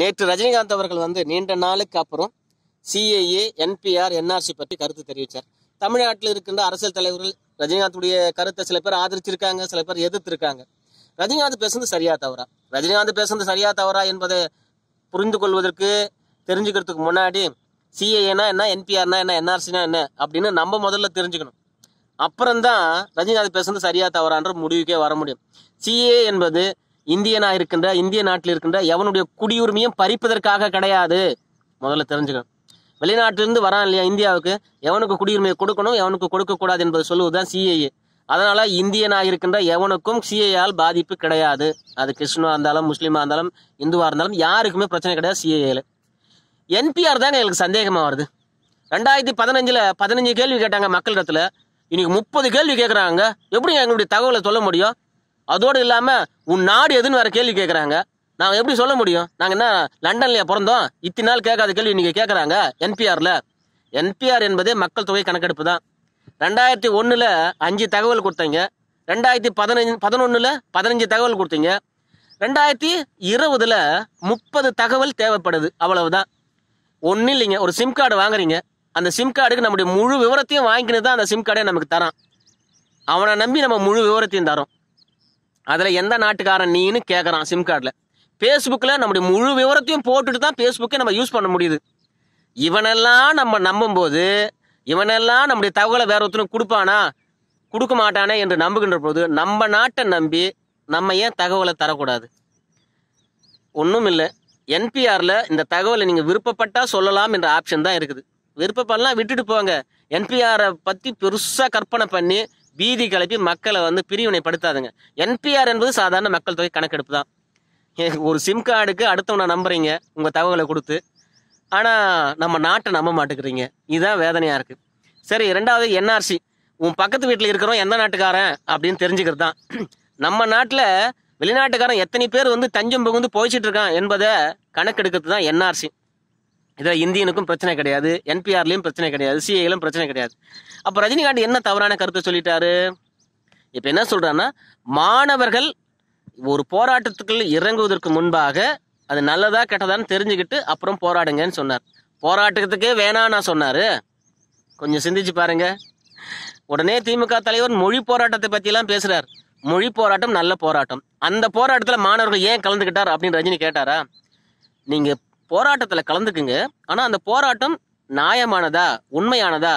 நேற்று ரஜினிகாந்த் அவர்கள் வந்து நீண்ட நாளுக்கு அப்புறம் சிஏஏ என்பிஆர் என்ஆர்சி பற்றி கருத்து தெரிவித்தார் தமிழ்நாட்டில் இருக்கின்ற அரசியல் தலைவர்கள் ரஜினிகாந்துடைய கருத்தை சில பேர் ஆதரிச்சிருக்காங்க சில பேர் எதிர்த்திருக்காங்க ரஜினிகாந்த் பேசுறது சரியா தவறா ரஜினிகாந்த் பேசுறது சரியா தவறா என்பதை புரிந்து கொள்வதற்கு தெரிஞ்சுக்கிறதுக்கு முன்னாடி சிஏஏனா என்ன என்பிஆர்னா என்ன என்ஆர்சினா என்ன அப்படின்னு நம்ம முதல்ல தெரிஞ்சுக்கணும் அப்புறம்தான் ரஜினிகாந்த் பேசுறது சரியா தவறான்ற முடிவுக்கே வர முடியும் சிஏ என்பது இந்தியனா இருக்கின்ற இந்திய நாட்டில் இருக்கின்ற எவனுடைய குடியுரிமையும் பறிப்பதற்காக கிடையாது முதல்ல தெரிஞ்சுக்கணும் வெளிநாட்டிலிருந்து வரான் இல்லையா இந்தியாவுக்கு எவனுக்கு குடியுரிமையை கொடுக்கணும் எவனுக்கு கொடுக்கக்கூடாது என்பது சொல்லுவதுதான் சிஏஏ அதனால இந்தியனாக இருக்கின்ற எவனுக்கும் சிஏஆல் பாதிப்பு கிடையாது அது கிறிஸ்டினா இருந்தாலும் முஸ்லீமா இருந்தாலும் இந்துவா இருந்தாலும் யாருக்குமே பிரச்சனை கிடையாது சிஏஏல என்பிஆர் தான் எங்களுக்கு சந்தேகமா வருது ரெண்டாயிரத்தி பதினஞ்சுல பதினஞ்சு கேள்வி கேட்டாங்க மக்களிடத்துல இன்னைக்கு முப்பது கேள்வி கேட்குறாங்க எப்படி எங்களுடைய தகவலை சொல்ல முடியும் அதோடு இல்லாமல் உன் நாடு எதுன்னு வேற கேள்வி கேட்குறாங்க நாங்கள் எப்படி சொல்ல முடியும் நாங்கள் என்ன லண்டன்லயே பிறந்தோம் இத்தனை நாள் கேட்காத கேள்வி நீங்க கேட்குறாங்க என்பிஆரில் என்பிஆர் என்பதே மக்கள் தொகை கணக்கெடுப்பு தான் ரெண்டாயிரத்தி ஒன்றில் அஞ்சு தகவல் கொடுத்தீங்க ரெண்டாயிரத்தி பதினஞ்சு பதினொன்றில் பதினஞ்சு தகவல் கொடுத்தீங்க ரெண்டாயிரத்தி இருபதில் முப்பது தகவல் தேவைப்படுது அவ்வளவுதான் ஒன்றும் இல்லைங்க ஒரு சிம் கார்டு வாங்குறீங்க அந்த சிம் கார்டுக்கு நம்முடைய முழு விவரத்தையும் வாங்கிக்கினது தான் அந்த சிம் கார்டே நமக்கு தரான் அவனை நம்பி நம்ம முழு விவரத்தையும் தரோம் அதில் எந்த நாட்டுக்காரன் நீன்னு கேட்குறான் சிம் கார்டில் ஃபேஸ்புக்கில் நம்முடைய முழு விவரத்தையும் போட்டுட்டு தான் ஃபேஸ்புக்கை நம்ம யூஸ் பண்ண முடியுது இவனெல்லாம் நம்ம நம்பும்போது இவனெல்லாம் நம்முடைய தகவலை வேற ஒருத்தனுக்கு கொடுப்பானா கொடுக்க மாட்டானே என்று நம்புகின்ற போது நம்ம நாட்டை நம்பி நம்ம ஏன் தகவலை தரக்கூடாது ஒன்றும் இல்லை என்பிஆரில் இந்த தகவலை நீங்கள் விருப்பப்பட்டால் சொல்லலாம் என்ற ஆப்ஷன் தான் இருக்குது விருப்பப்படலாம் விட்டுட்டு போங்க என்பிஆரை பற்றி பெருசாக கற்பனை பண்ணி பீதி கிளப்பி மக்களை வந்து பிரிவினைப்படுத்தாதுங்க என்பிஆர் என்பது சாதாரண மக்கள் தொகை கணக்கெடுப்பு தான் ஒரு சிம் கார்டுக்கு அடுத்தவனை நம்புறீங்க உங்கள் தகவலை கொடுத்து ஆனால் நம்ம நாட்டை நம்ப மாட்டேங்கிறீங்க இதுதான் வேதனையாக இருக்குது சரி ரெண்டாவது என்ஆர்சி உன் பக்கத்து வீட்டில் இருக்கிறோம் எந்த நாட்டுக்காரன் அப்படின்னு தெரிஞ்சுக்கிறது தான் நம்ம நாட்டில் வெளிநாட்டுக்காரன் எத்தனை பேர் வந்து தஞ்சம் புகுந்து போய்ச்சிட்டு இருக்கான் என்பதை கணக்கெடுக்கிறது தான் என்ஆர்சி இதில் இந்தியனுக்கும் பிரச்சனை கிடையாது என்பிஆர்லேயும் பிரச்சனை கிடையாது சிஏலும் பிரச்சனை கிடையாது அப்போ ரஜினிகாந்த் என்ன தவறான கருத்தை சொல்லிட்டாரு இப்போ என்ன சொல்கிறான்னா மாணவர்கள் ஒரு போராட்டத்துக்குள்ள இறங்குவதற்கு முன்பாக அது நல்லதா கெட்டதான்னு தெரிஞ்சுக்கிட்டு அப்புறம் போராடுங்கன்னு சொன்னார் போராட்டத்துக்கே வேணாம் நான் சொன்னார் கொஞ்சம் சிந்திச்சு பாருங்க உடனே திமுக தலைவர் மொழி போராட்டத்தை பற்றிலாம் பேசுகிறார் மொழி போராட்டம் நல்ல போராட்டம் அந்த போராட்டத்தில் மாணவர்கள் ஏன் கலந்துக்கிட்டார் அப்படின்னு ரஜினி கேட்டாரா நீங்கள் போராட்டத்தில் கலந்துக்குங்க ஆனால் அந்த போராட்டம் நியாயமானதா உண்மையானதா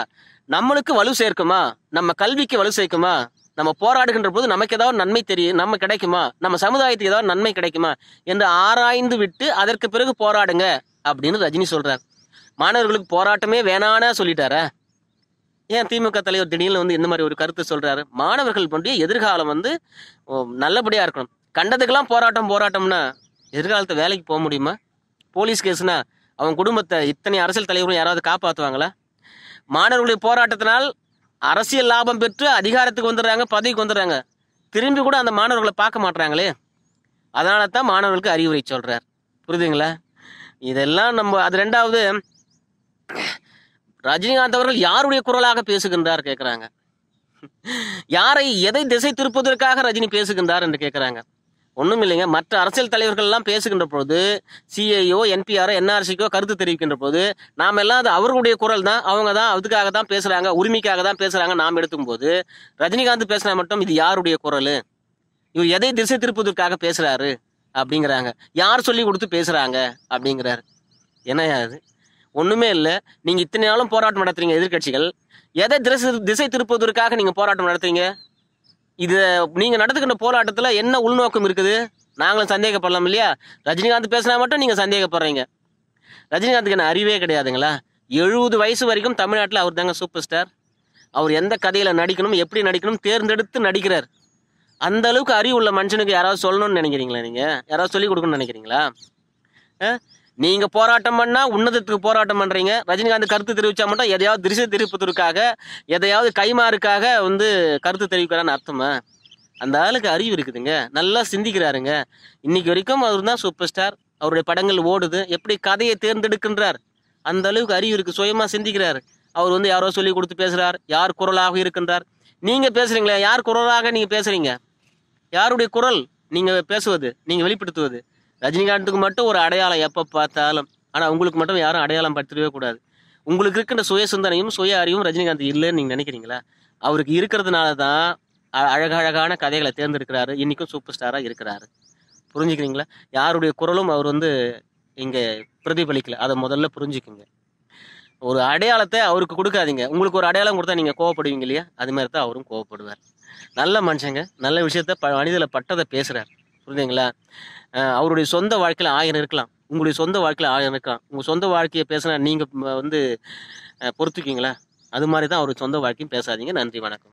நம்மளுக்கு வலு சேர்க்குமா நம்ம கல்விக்கு வலு சேர்க்குமா நம்ம போராடுகின்ற போது நமக்கு ஏதாவது நன்மை தெரியும் நம்ம கிடைக்குமா நம்ம சமுதாயத்துக்கு ஏதாவது நன்மை கிடைக்குமா என்று ஆராய்ந்து விட்டு அதற்கு பிறகு போராடுங்க அப்படின்னு ரஜினி சொல்றார் மாணவர்களுக்கு போராட்டமே வேணானா சொல்லிட்டாரா ஏன் திமுக தலைவர் திடீர்னு வந்து இந்த மாதிரி ஒரு கருத்து சொல்றாரு மாணவர்கள் பற்றிய எதிர்காலம் வந்து நல்லபடியா இருக்கணும் கண்டதுக்கெல்லாம் போராட்டம் போராட்டம்னா எதிர்காலத்தை வேலைக்கு போக முடியுமா போலீஸ் கேஸ்னா அவன் குடும்பத்தை இத்தனை அரசியல் தலைவர்களும் யாராவது காப்பாற்றுவாங்களா மாணவர்களுடைய போராட்டத்தினால் அரசியல் லாபம் பெற்று அதிகாரத்துக்கு வந்துடுறாங்க பதவிக்கு வந்துடுறாங்க திரும்பி கூட அந்த மாணவர்களை பார்க்க மாட்டுறாங்களே அதனால தான் மாணவர்களுக்கு அறிவுரை சொல்கிறார் புரியுதுங்களா இதெல்லாம் நம்ம அது ரெண்டாவது ரஜினிகாந்த் அவர்கள் யாருடைய குரலாக பேசுகின்றார் கேட்குறாங்க யாரை எதை திசை திருப்பதற்காக ரஜினி பேசுகின்றார் என்று கேட்குறாங்க ஒன்றும் இல்லைங்க மற்ற அரசியல் தலைவர்கள்லாம் பேசுகின்ற பொழுது சிஐஓ என்பிஆரோ என்ஆர்சிக்கோ கருத்து தெரிவிக்கின்ற போது நாம் எல்லாம் அது அவர்களுடைய குரல் தான் அவங்க தான் அதுக்காக தான் பேசுகிறாங்க உரிமைக்காக தான் பேசுகிறாங்க நாம் போது ரஜினிகாந்த் பேசினா மட்டும் இது யாருடைய குரல் இவர் எதை திசை திருப்புவதற்காக பேசுகிறாரு அப்படிங்கிறாங்க யார் சொல்லி கொடுத்து பேசுகிறாங்க அப்படிங்கிறாரு என்ன அது ஒன்றுமே இல்லை நீங்கள் இத்தனை நாளும் போராட்டம் நடத்துறீங்க எதிர்கட்சிகள் எதை திசை திசை திருப்புவதற்காக நீங்கள் போராட்டம் நடத்துறீங்க இது நீங்கள் நடத்துக்கின்ற போராட்டத்தில் என்ன உள்நோக்கம் இருக்குது நாங்களும் சந்தேகப்படலாம் இல்லையா ரஜினிகாந்த் பேசினா மட்டும் நீங்கள் சந்தேகப்படுறீங்க ரஜினிகாந்துக்கு என்ன அறிவே கிடையாதுங்களா எழுபது வயசு வரைக்கும் தமிழ்நாட்டில் அவர் தாங்க சூப்பர் ஸ்டார் அவர் எந்த கதையில் நடிக்கணும் எப்படி நடிக்கணும் தேர்ந்தெடுத்து நடிக்கிறார் அந்த அளவுக்கு அறிவு உள்ள மனுஷனுக்கு யாராவது சொல்லணும்னு நினைக்கிறீங்களா நீங்கள் யாராவது சொல்லிக் கொடுக்கணும்னு நினைக்கிறீங்களா நீங்க போராட்டம் பண்ணா உன்னதத்துக்கு போராட்டம் பண்றீங்க ரஜினிகாந்த் கருத்து தெரிவிச்சா மட்டும் எதையாவது திருசை தெரிவிப்பதற்காக எதையாவது கைமாறுக்காக வந்து கருத்து தெரிவிக்கிறான்னு அர்த்தமா அந்த ஆளுக்கு அறிவு இருக்குதுங்க நல்லா சிந்திக்கிறாருங்க இன்னைக்கு வரைக்கும் அவர் தான் சூப்பர் ஸ்டார் அவருடைய படங்கள் ஓடுது எப்படி கதையை தேர்ந்தெடுக்கின்றார் அந்த அளவுக்கு அறிவு இருக்கு சுயமா சிந்திக்கிறார் அவர் வந்து யாரோ சொல்லி கொடுத்து பேசுறார் யார் குரலாக இருக்கின்றார் நீங்க பேசுறீங்களே யார் குரலாக நீங்க பேசுறீங்க யாருடைய குரல் நீங்க பேசுவது நீங்க வெளிப்படுத்துவது ரஜினிகாந்துக்கு மட்டும் ஒரு அடையாளம் எப்போ பார்த்தாலும் ஆனால் உங்களுக்கு மட்டும் யாரும் அடையாளம் படுத்திடவே கூடாது உங்களுக்கு இருக்கின்ற சுய சிந்தனையும் சுய அறிவும் ரஜினிகாந்த் இல்லைன்னு நீங்கள் நினைக்கிறீங்களா அவருக்கு இருக்கிறதுனால தான் அழகழகான கதைகளை தேர்ந்தெடுக்கிறாரு இன்றைக்கும் சூப்பர் ஸ்டாராக இருக்கிறாரு புரிஞ்சுக்கிறீங்களா யாருடைய குரலும் அவர் வந்து இங்கே பிரதிபலிக்கல அதை முதல்ல புரிஞ்சுக்குங்க ஒரு அடையாளத்தை அவருக்கு கொடுக்காதீங்க உங்களுக்கு ஒரு அடையாளம் கொடுத்தா நீங்கள் கோவப்படுவீங்க இல்லையா அது மாதிரி தான் அவரும் கோவப்படுவார் நல்ல மனுஷங்க நல்ல விஷயத்த ப மனிதில் பட்டதை பேசுகிறார் புரிஞ்சுங்களா அவருடைய சொந்த வாழ்க்கையில் ஆயிரம் இருக்கலாம் உங்களுடைய சொந்த வாழ்க்கையில் ஆயிரம் இருக்கலாம் உங்கள் சொந்த வாழ்க்கையை பேசினா நீங்கள் வந்து பொறுத்துக்கிங்களா அது மாதிரி தான் அவர் சொந்த வாழ்க்கையும் பேசாதீங்க நன்றி வணக்கம்